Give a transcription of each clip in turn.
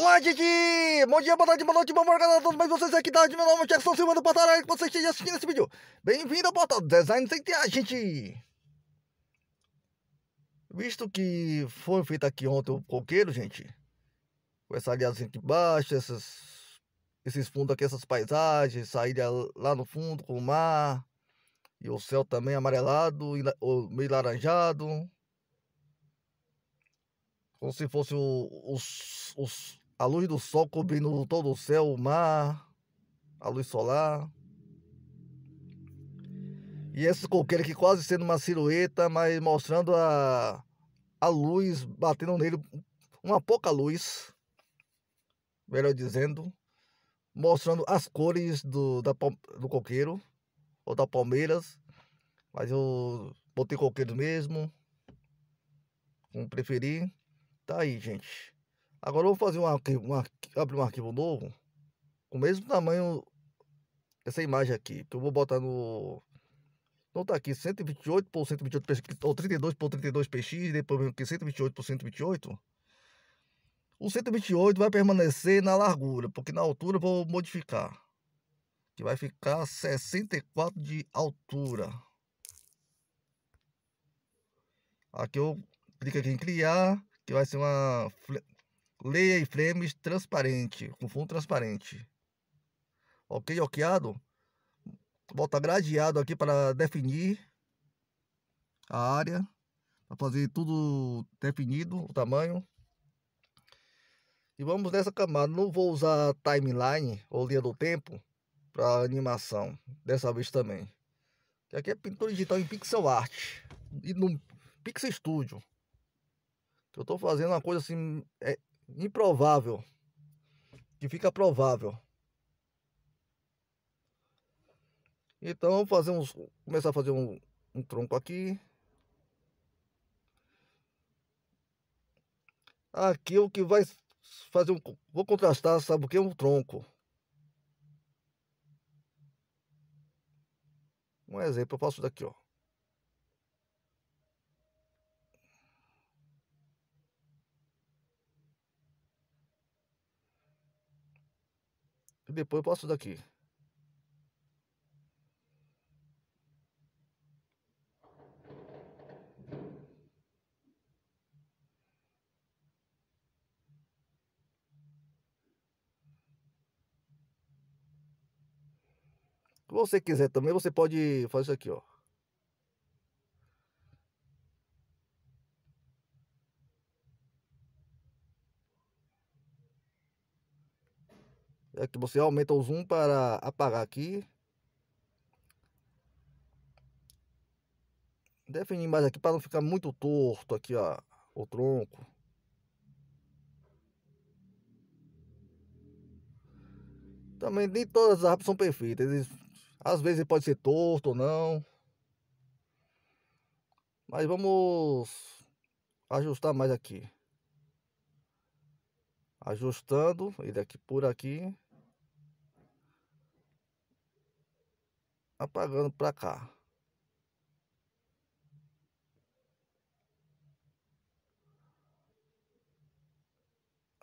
Olá, gente! Bom dia, boa tarde, boa noite, boa madrugada a todos Mas vocês aqui tá da Meu nome é Jackson Silva do Patará, que vocês estejam assistindo esse vídeo. Bem-vindo ao portal Design Sem gente! Visto que foi feito aqui ontem o coqueiro, gente, com essa aliazinha aqui embaixo, esses, esses fundos aqui, essas paisagens, essa ilha lá no fundo com o mar, e o céu também amarelado, e, meio laranjado, como se fosse o, os, os a luz do sol cobrindo todo o céu, o mar, a luz solar. E esse coqueiro aqui quase sendo uma silhueta, mas mostrando a, a luz batendo nele, uma pouca luz, melhor dizendo, mostrando as cores do, da, do coqueiro, ou da Palmeiras, mas eu botei coqueiro mesmo, como preferir. Tá aí, gente. Agora eu vou fazer um arquivo, um arquivo, abrir um arquivo novo com o mesmo tamanho essa imagem aqui, que eu vou botar no então tá aqui 128 por 128 ou 32 por 32 px, depois vem aqui 128 por 128. O 128 vai permanecer na largura, porque na altura eu vou modificar. Que vai ficar 64 de altura. Aqui eu clico aqui em criar, que vai ser uma Leia e frames transparente, com fundo transparente. Ok, okado, Bota gradeado aqui para definir a área. Para fazer tudo definido, o tamanho. E vamos nessa camada. Não vou usar timeline ou linha do tempo para animação. Dessa vez também. aqui é pintura digital em pixel art. E no Pixel Studio. Eu estou fazendo uma coisa assim. É improvável que fica provável. Então fazer começar a fazer um, um tronco aqui. Aqui é o que vai fazer um, vou contrastar, sabe o que é um tronco? Um exemplo eu faço daqui, ó. E depois eu posso daqui. Se você quiser também, você pode fazer isso aqui, ó. é que você aumenta o zoom para apagar aqui. Definir mais aqui para não ficar muito torto aqui, ó, o tronco. Também nem todas as árvores são perfeitas. às vezes pode ser torto ou não. Mas vamos ajustar mais aqui. Ajustando ele aqui por aqui. apagando para cá.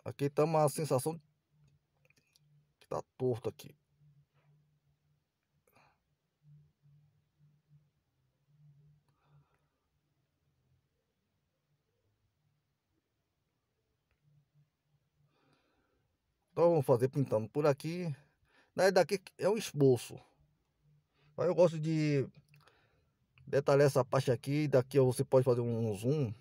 Aqui tá uma sensação que tá torto aqui. Então vamos fazer pintando por aqui. Daí daqui é um esboço eu gosto de detalhar essa parte aqui. Daqui você pode fazer um zoom.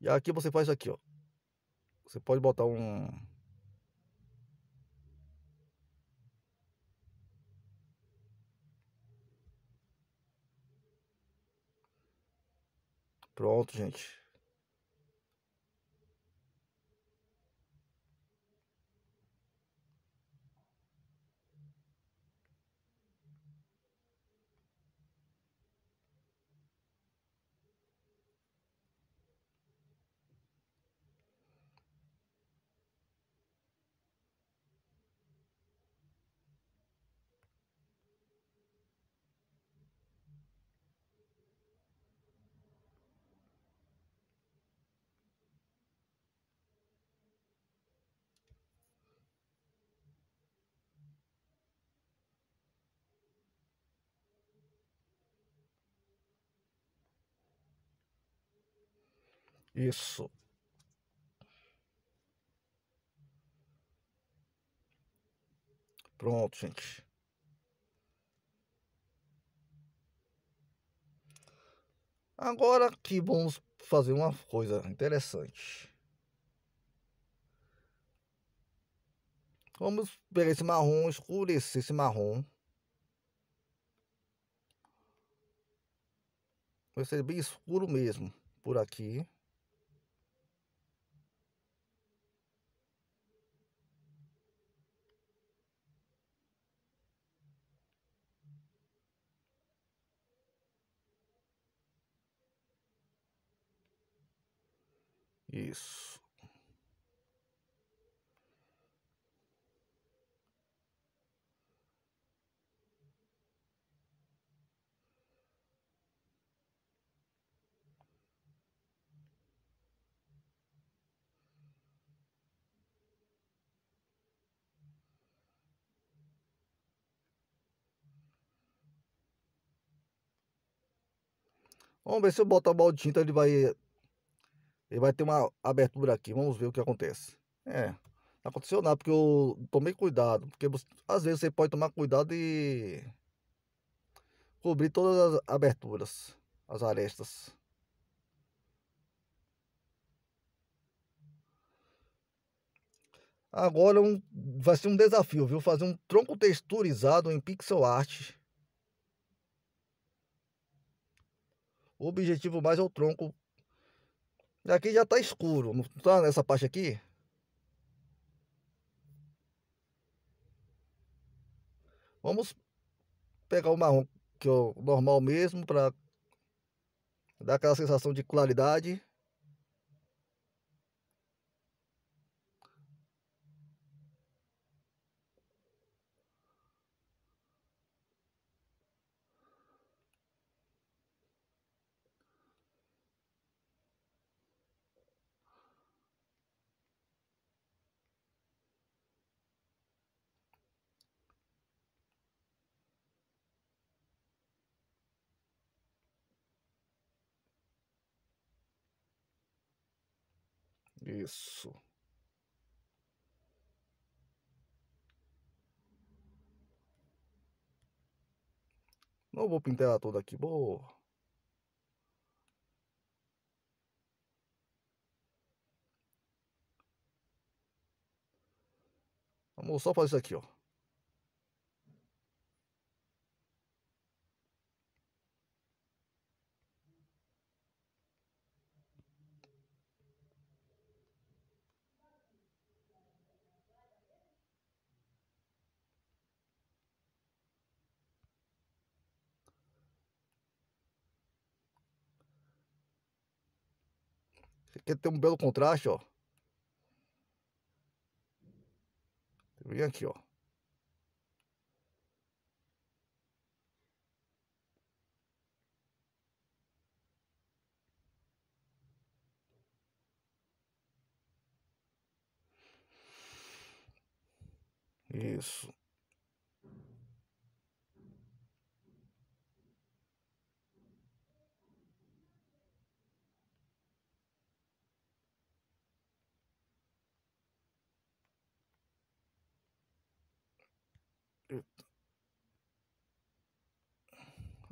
E aqui você faz aqui, ó. Você pode botar um Pronto, gente. Isso. Pronto, gente. Agora que vamos fazer uma coisa interessante. Vamos pegar esse marrom, escurecer esse marrom. Vai ser bem escuro mesmo por aqui. isso. Vamos ver se eu boto a balde de tinta ele vai ele vai ter uma abertura aqui. Vamos ver o que acontece. É, não aconteceu nada, porque eu tomei cuidado. Porque você, às vezes você pode tomar cuidado e cobrir todas as aberturas, as arestas. Agora um, vai ser um desafio, viu? Fazer um tronco texturizado em pixel art. O objetivo mais é o tronco Aqui já está escuro, não está nessa parte aqui? Vamos pegar o marrom que é o normal mesmo para dar aquela sensação de claridade. Isso. Não vou pintar ela toda aqui, vou... Vamos só fazer isso aqui, ó. aqui tem um belo contraste, ó. Vem aqui, ó. Isso.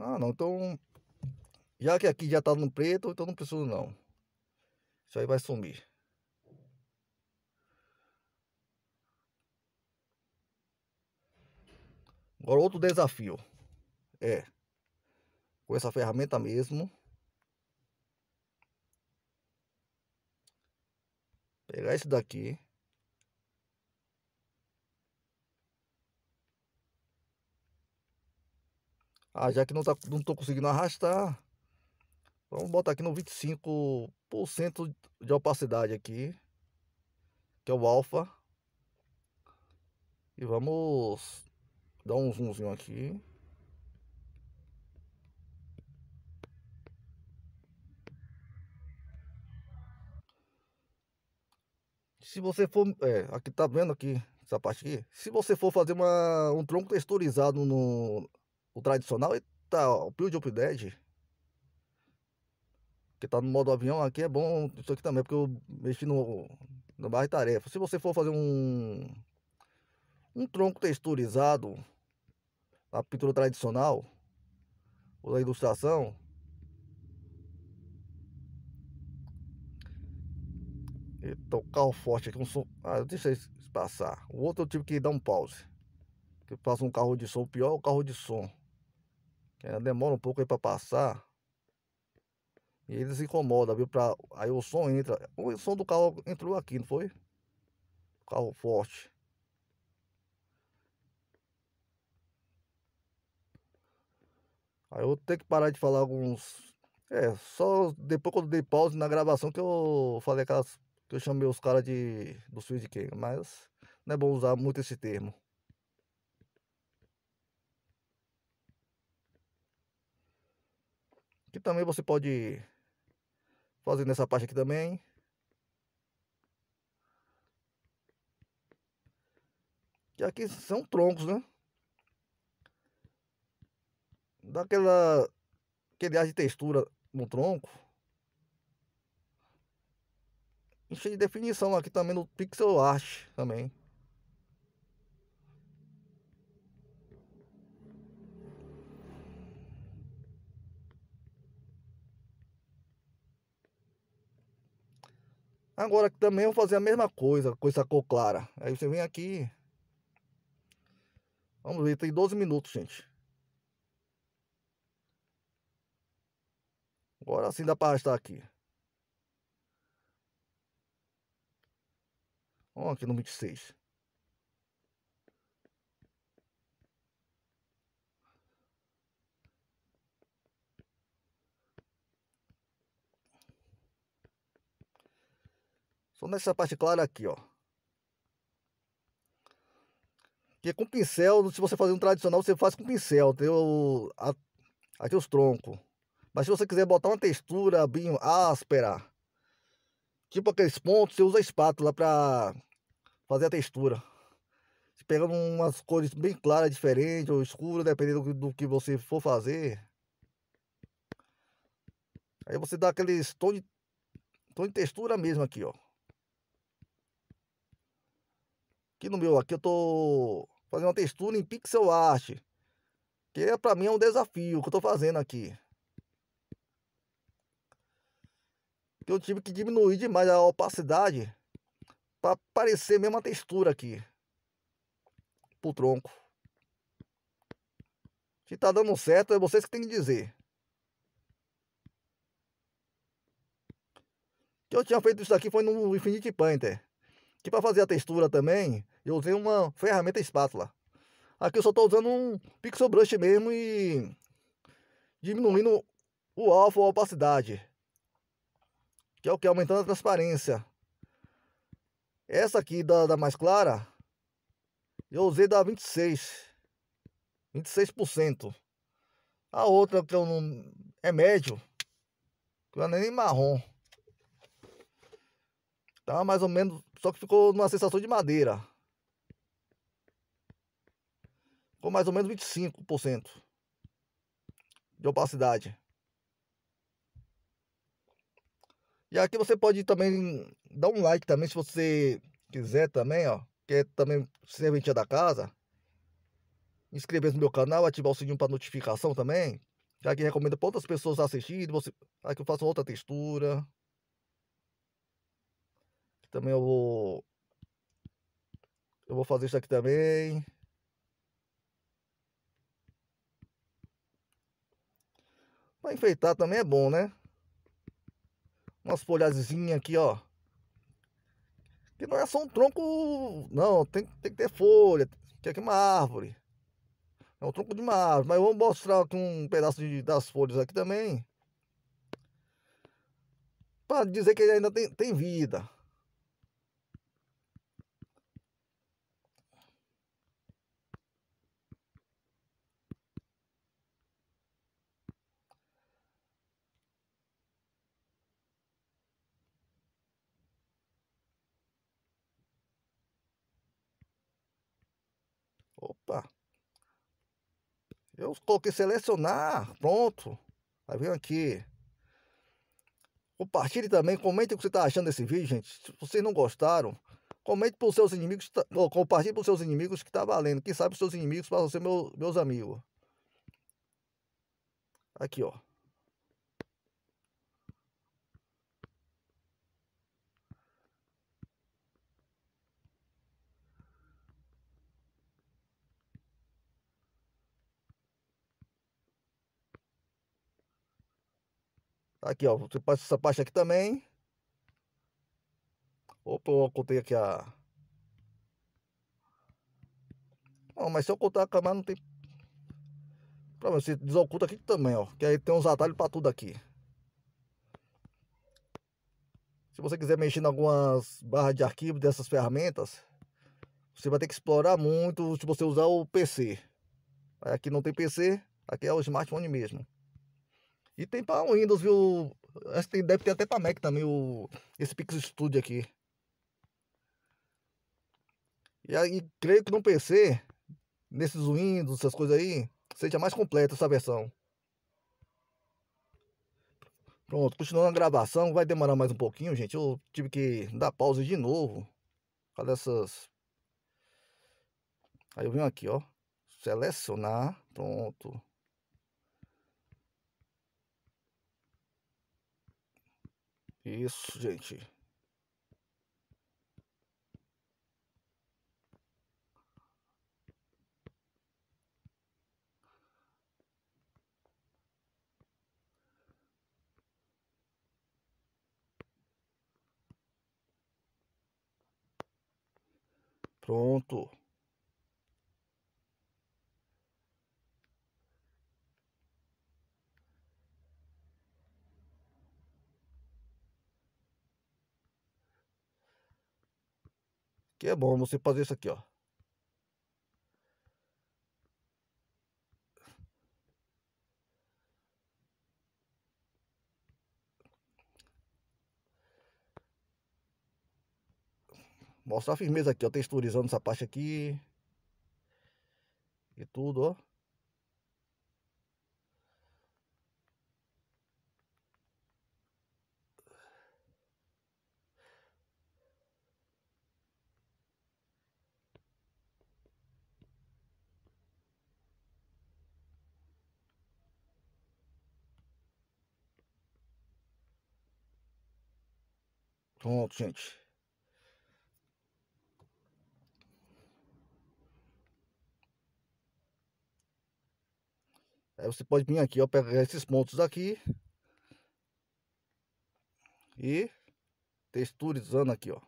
Ah, não, então... Já que aqui já tá no preto, então não preciso não. Isso aí vai sumir. Agora outro desafio. É. Com essa ferramenta mesmo. Pegar esse daqui. Ah, já que não, tá, não tô conseguindo arrastar, vamos botar aqui no 25% de opacidade aqui, que é o alfa. E vamos dar um zoomzinho aqui. Se você for, é, aqui tá vendo aqui, essa parte aqui. Se você for fazer uma, um tronco texturizado no, o tradicional e tá, o Build Up Dead, que tá no modo avião aqui, é bom isso aqui também, porque eu mexi no, no barra tarefa. Se você for fazer um, um tronco texturizado, na pintura tradicional, ou na ilustração, tocar o carro forte aqui, um som... Ah, deixa eu passar. O outro eu tive que dar um pause. que passa um carro de som pior, o carro de som que ainda demora um pouco aí para passar. E eles incomodam, viu? para Aí o som entra. O som do carro entrou aqui, não foi? carro forte. Aí eu vou ter que parar de falar alguns. É, só depois quando dei pause na gravação que eu falei aquelas. que eu chamei os caras de. do Swede King. Mas não é bom usar muito esse termo. E também você pode fazer nessa parte aqui também. Que aqui são troncos, né? Dá aquela... Aquele ar de textura no tronco. E cheio de definição aqui também no pixel art também. Agora também eu vou fazer a mesma coisa com essa cor clara. Aí você vem aqui. Vamos ver, tem 12 minutos, gente. Agora sim dá para arrastar aqui. Ó, aqui no 26. Só nessa parte clara aqui, ó. Porque com pincel, se você fazer um tradicional, você faz com pincel. Tem o, a, aqui os troncos. Mas se você quiser botar uma textura bem áspera, tipo aqueles pontos, você usa a espátula para fazer a textura. Se pegando umas cores bem claras, diferentes ou escuras, dependendo do que você for fazer. Aí você dá aqueles tom de, tom de textura mesmo aqui, ó. Aqui no meu, aqui eu tô fazendo uma textura em pixel art. Que é, pra mim é um desafio que eu tô fazendo aqui. Que eu tive que diminuir demais a opacidade para parecer mesmo a textura aqui pro tronco. Se tá dando certo, é vocês que tem que dizer. Que eu tinha feito isso aqui foi no Infinity Painter. Que para fazer a textura também, eu usei uma ferramenta espátula. Aqui eu só estou usando um pixel brush mesmo e diminuindo o alfa ou a opacidade. Que é o que? Aumentando a transparência. Essa aqui da, da mais clara, eu usei da 26. 26%. A outra que eu não... é médio. Que eu é nem marrom. Tá mais ou menos, só que ficou numa sensação de madeira. com mais ou menos 25% de opacidade. E aqui você pode também dar um like também se você quiser também, ó. Que é também serventia da casa. Inscrever-se no meu canal, ativar o sininho para notificação também. Que aqui recomenda para outras pessoas assistirem. Você... Aqui eu faço outra textura. Também eu vou... Eu vou fazer isso aqui também. Para enfeitar também é bom, né? Umas folhazinhas aqui, ó. Que não é só um tronco, não. Tem, tem que ter folha. Tem que ter é uma árvore. É um tronco de uma árvore. Mas eu vou mostrar aqui um pedaço de, das folhas aqui também. Para dizer que ele ainda tem, tem vida. opa, eu coloquei selecionar, pronto. Aí vem aqui. Compartilhe também, comente o que você está achando desse vídeo, gente. Se vocês não gostaram, comente para os seus inimigos, compartilhe para os seus inimigos que está tá valendo. Quem sabe os seus inimigos passam a ser meus amigos. Aqui, ó. Tá aqui, ó. Você passa essa parte aqui também. Opa, eu ocultei aqui a... Não, mas se eu ocultar a câmera não tem... Problema, você desoculta aqui também, ó. Que aí tem uns atalhos pra tudo aqui. Se você quiser mexer em algumas barras de arquivo dessas ferramentas, você vai ter que explorar muito se você usar o PC. Aqui não tem PC, aqui é o smartphone mesmo. E tem para Windows, viu? Acho que deve ter até para Mac também o, esse Pix Studio aqui. E aí, creio que no PC, nesses Windows, essas coisas aí, seja mais completa essa versão. Pronto, continuando a gravação, vai demorar mais um pouquinho, gente. Eu tive que dar pausa de novo. Cadê essas? Aí eu venho aqui, ó. Selecionar. Pronto. Isso, gente. Pronto. Que é bom você fazer isso aqui, ó. Mostrar a firmeza aqui, ó. Texturizando essa parte aqui. E tudo, ó. Pronto, gente. Aí você pode vir aqui, ó, pegar esses pontos aqui. E texturizando aqui, ó.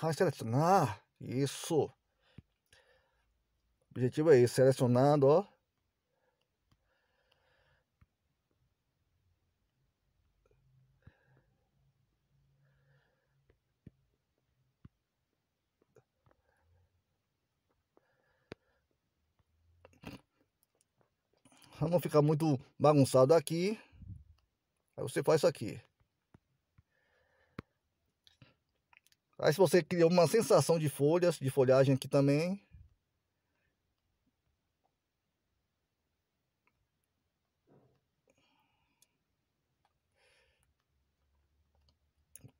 vai selecionar. Isso. O objetivo é isso, selecionando, ó. Pra não ficar muito bagunçado aqui, aí você faz isso aqui. Aí se você cria uma sensação de folhas, de folhagem aqui também.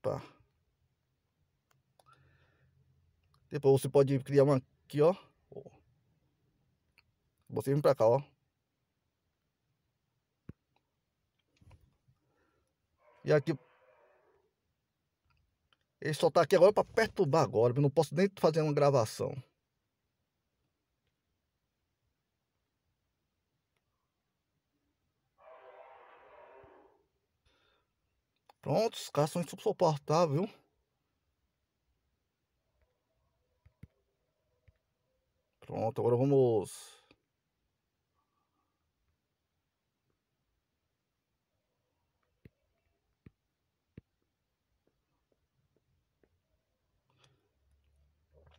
Opa. Depois você pode criar uma aqui, ó. Você vem pra cá, ó. E aqui ele só tá aqui agora para perturbar agora. Eu não posso nem fazer uma gravação. Pronto, os caras são insuportáveis, viu? Pronto, agora vamos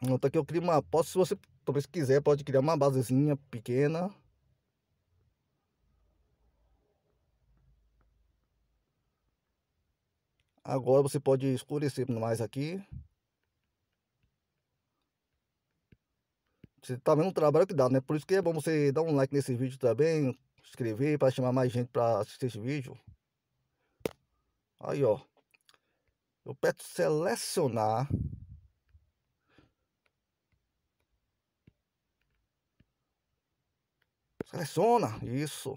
Então aqui eu crio uma, posso, se você talvez quiser, pode criar uma basezinha pequena. Agora você pode escurecer mais aqui. Você tá vendo o trabalho que dá, né? Por isso que é bom você dar um like nesse vídeo também, inscrever para chamar mais gente para assistir esse vídeo. Aí, ó. Eu peço selecionar Seleciona. Isso.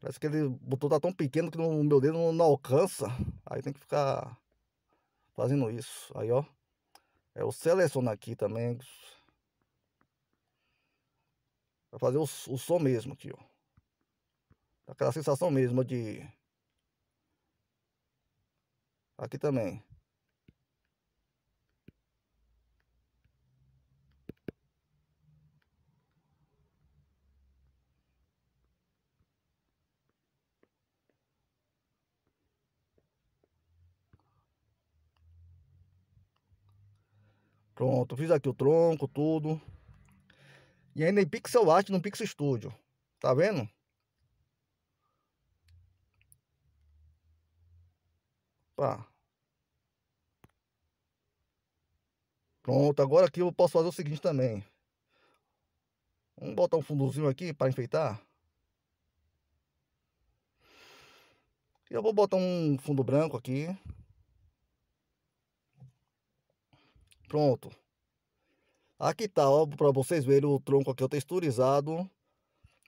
Parece que ele botou tá tão pequeno que no meu dedo não, não alcança. Aí tem que ficar fazendo isso. Aí, ó. É, eu seleciono aqui também. Pra fazer o, o som mesmo aqui, ó. Aquela sensação mesmo de... Aqui também. Pronto, fiz aqui o tronco, tudo. E ainda em pixel art no Pixel Studio. Tá vendo? Pá. Pronto, agora aqui eu posso fazer o seguinte também. Vamos botar um fundozinho aqui para enfeitar. e Eu vou botar um fundo branco aqui. Pronto. Aqui tá, ó, para vocês verem o tronco aqui, ó, texturizado.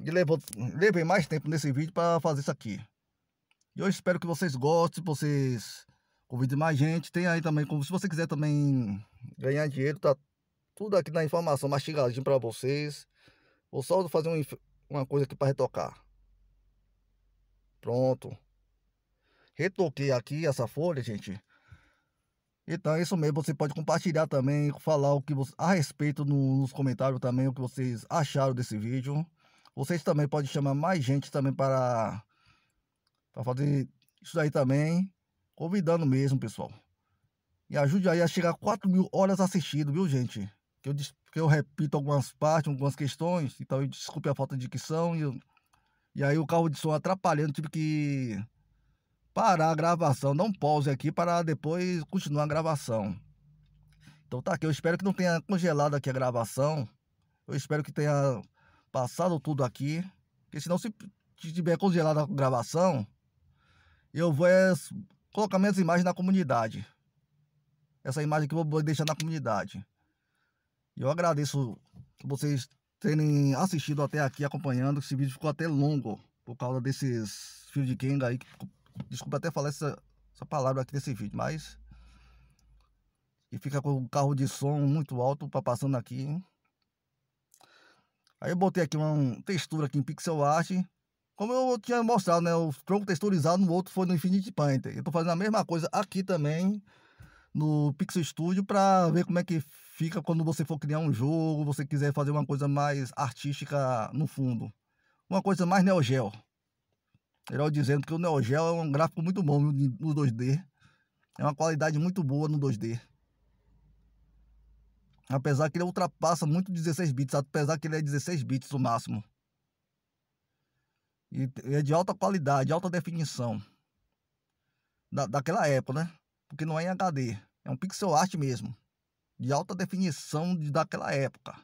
E levou, levei mais tempo nesse vídeo para fazer isso aqui. E eu espero que vocês gostem, vocês convidem mais gente. Tem aí também, se você quiser também ganhar dinheiro, tá tudo aqui na informação mastigadinho para vocês. Vou só fazer um, uma coisa aqui para retocar. Pronto. Retoquei aqui essa folha, gente. Então é isso mesmo, você pode compartilhar também, falar o que você, a respeito no, nos comentários também, o que vocês acharam desse vídeo. Vocês também podem chamar mais gente também para, para fazer isso aí também, convidando mesmo, pessoal. E ajude aí a chegar a 4 mil horas assistido viu, gente? Que eu, que eu repito algumas partes, algumas questões, então desculpe a falta de dicção. E, eu, e aí o carro de som atrapalhando, tive que parar a gravação. um pause aqui para depois continuar a gravação. Então tá aqui. Eu espero que não tenha congelado aqui a gravação. Eu espero que tenha passado tudo aqui. Porque senão se tiver congelada a gravação, eu vou é, colocar minhas imagens na comunidade. Essa imagem que eu vou deixar na comunidade. Eu agradeço vocês terem assistido até aqui, acompanhando. Esse vídeo ficou até longo por causa desses fios de Kenga aí Desculpa até falar essa, essa palavra aqui nesse vídeo, mas. E fica com o carro de som muito alto para passando aqui. Aí eu botei aqui uma textura aqui em pixel art. Como eu tinha mostrado, né? O tronco texturizado no outro foi no Infinity Painter. Eu tô fazendo a mesma coisa aqui também no Pixel Studio para ver como é que fica quando você for criar um jogo, você quiser fazer uma coisa mais artística no fundo. Uma coisa mais neogel. Geral dizendo que o Neo Geo é um gráfico muito bom no 2D. É uma qualidade muito boa no 2D. Apesar que ele ultrapassa muito 16 bits, apesar que ele é 16 bits no máximo. E é de alta qualidade, alta definição. Da, daquela época, né? Porque não é em HD. É um pixel art mesmo. De alta definição de, daquela época.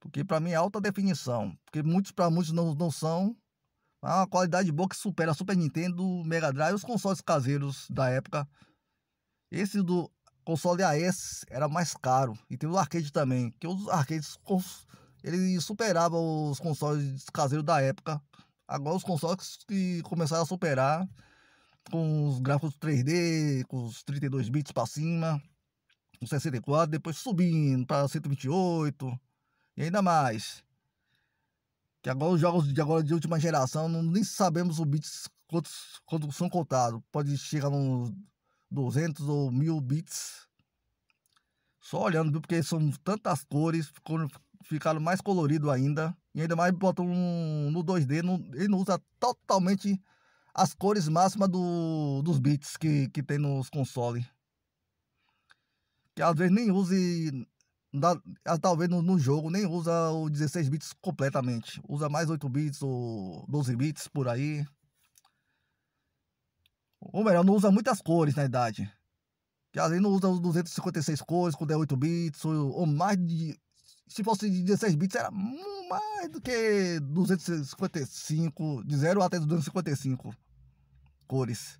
Porque para mim é alta definição. Porque muitos para muitos não, não são. É uma qualidade boa que supera a Super Nintendo, Mega Drive, os consoles caseiros da época. Esse do console AS era mais caro. E tem o arcade também, que os arcades ele superava os consoles caseiros da época. Agora os consoles que começaram a superar com os gráficos 3D, com os 32 bits para cima, com 64, depois subindo para 128 e ainda mais. Que agora os jogos de agora de última geração, não, nem sabemos o bits quantos, quantos são contados. Pode chegar nos 200 ou 1000 bits. Só olhando, viu? Porque são tantas cores, ficou, ficaram mais colorido ainda. E ainda mais botam um, no 2D, ele ele usa totalmente as cores máximas do, dos bits que, que tem nos consoles. Que às vezes nem use talvez no, no, jogo nem usa o 16 bits completamente. Usa mais 8 bits ou 12 bits por aí. Ou melhor, não usa muitas cores na idade Que além não usa os 256 cores quando é 8 bits ou, ou mais de. Se fosse de 16 bits, era mais do que 255, de 0 até 255 cores.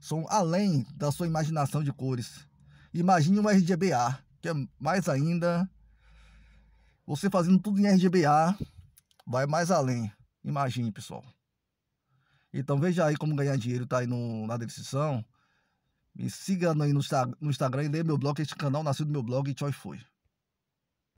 São além da sua imaginação de cores. Imagine um RGBA que é mais ainda. Você fazendo tudo em RGBA vai mais além. Imagine, pessoal. Então veja aí como ganhar dinheiro, tá aí no, na descrição. Me siga aí no, no Instagram e lê meu blog, este canal nasceu do meu blog e tchau e foi.